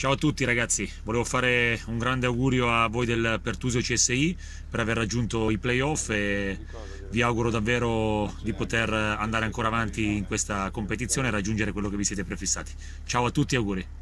Ciao a tutti ragazzi, volevo fare un grande augurio a voi del Pertusio CSI per aver raggiunto i playoff e vi auguro davvero di poter andare ancora avanti in questa competizione e raggiungere quello che vi siete prefissati. Ciao a tutti, auguri!